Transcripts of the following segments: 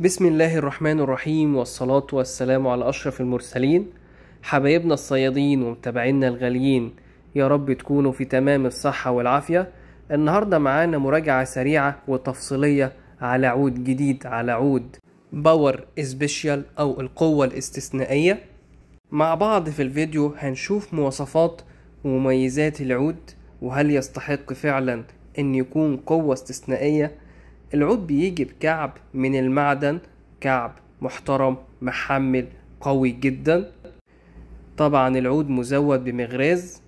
بسم الله الرحمن الرحيم والصلاة والسلام على أشرف المرسلين حبايبنا الصيادين ومتابعينا الغاليين يا رب تكونوا في تمام الصحة والعافية النهاردة معانا مراجعة سريعة وتفصيلية على عود جديد على عود باور سبيشال أو القوة الاستثنائية مع بعض في الفيديو هنشوف مواصفات ومميزات العود وهل يستحق فعلا ان يكون قوة استثنائية العود بيجي بكعب من المعدن كعب محترم محمل قوي جدا طبعا العود مزود بمغراز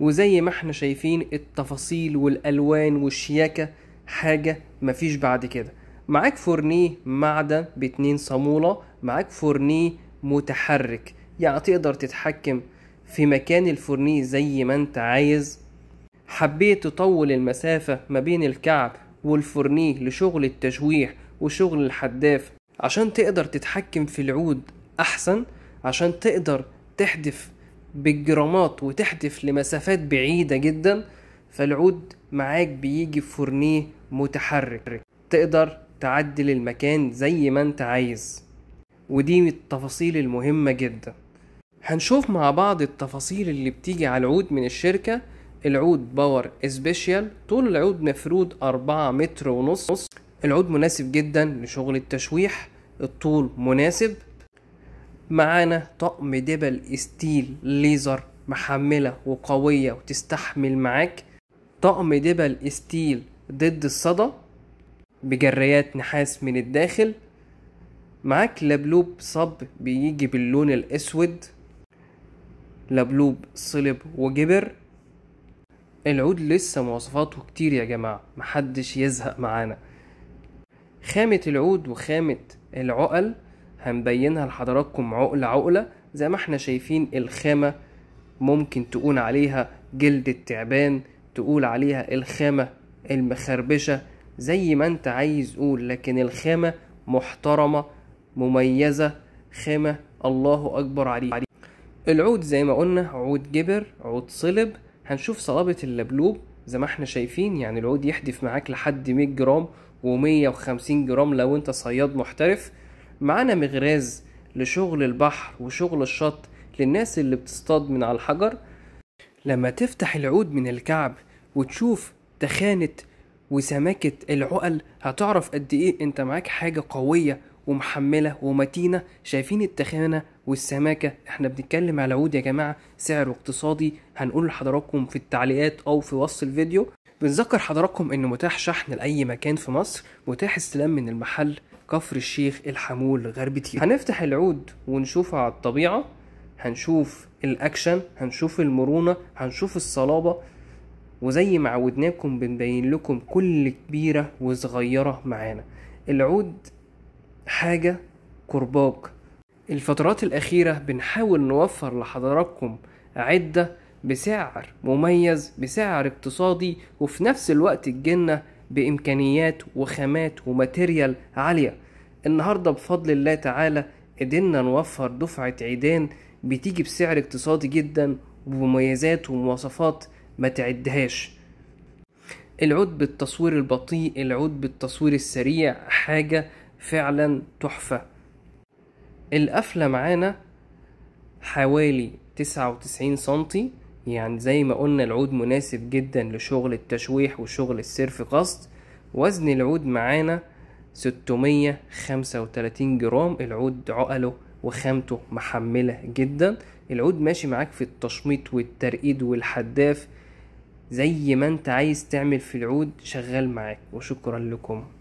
وزي ما احنا شايفين التفاصيل والالوان والشياكه حاجه مفيش بعد كده معاك فورنيه معدن باتنين صامولة معاك فورنيه متحرك يعني تقدر تتحكم في مكان الفورنيه زي ما انت عايز حبيت تطول المسافة ما بين الكعب والفرنيه لشغل التشويح وشغل الحداف عشان تقدر تتحكم في العود أحسن عشان تقدر تحدف بالجرامات وتحدف لمسافات بعيدة جدا فالعود معاك بيجي فرنيه متحرك تقدر تعدل المكان زي ما انت عايز ودي من التفاصيل المهمة جدا هنشوف مع بعض التفاصيل اللي بتيجي على العود من الشركة العود باور اسبيشال طول العود مفرود 4 متر ونص العود مناسب جدا لشغل التشويح الطول مناسب معانا طقم دبل ستيل ليزر محملة وقوية وتستحمل معاك طقم دبل ستيل ضد الصدى بجريات نحاس من الداخل معاك لبلوب صب بيجي باللون الاسود لبلوب صلب وجبر العود لسه مواصفاته كتير يا جماعة محدش يزهق معانا خامة العود وخامة العقل هنبينها لحضراتكم عقلة عقلة زي ما احنا شايفين الخامة ممكن تقول عليها جلد التعبان تقول عليها الخامة المخربشة زي ما انت عايز قول لكن الخامة محترمة مميزة خامة الله أكبر عليه العود زي ما قلنا عود جبر عود صلب هنشوف صلابة اللبلوب زي ما احنا شايفين يعني العود يحدف معاك لحد 100 جرام و150 جرام لو انت صياد محترف معانا مغراز لشغل البحر وشغل الشط للناس اللي بتصطاد من على الحجر لما تفتح العود من الكعب وتشوف تخانة وسماكة العقل هتعرف قد ايه انت معاك حاجة قوية ومحمله ومتينه شايفين التخانه والسماكه احنا بنتكلم على عود يا جماعه سعر اقتصادي هنقول لحضراتكم في التعليقات او في وصف الفيديو بنذكر حضراتكم ان متاح شحن لاي مكان في مصر متاح استلام من المحل كفر الشيخ الحمول غربتي هنفتح العود ونشوفها على الطبيعه هنشوف الاكشن هنشوف المرونه هنشوف الصلابه وزي ما عودناكم بنبين لكم كل كبيره وصغيره معانا العود حاجة كرباج الفترات الأخيرة بنحاول نوفر لحضراتكم عدة بسعر مميز بسعر اقتصادي وفي نفس الوقت الجنة بإمكانيات وخامات وماتيريال عالية النهاردة بفضل الله تعالى قدرنا نوفر دفعة عيدان بتيجي بسعر اقتصادي جدا ومميزات ومواصفات ما تعدهاش العود بالتصوير البطيء العود بالتصوير السريع حاجة فعلا تحفة القفلة معانا حوالي تسعة وتسعين سنتي يعني زي ما قلنا العود مناسب جدا لشغل التشويح وشغل السيرف قصد وزن العود معانا ستمية خمسة وتلاتين جرام العود عقله وخامته محملة جدا العود ماشي معاك في التشميط والترقيد والحداف زي ما انت عايز تعمل في العود شغال معاك وشكرا لكم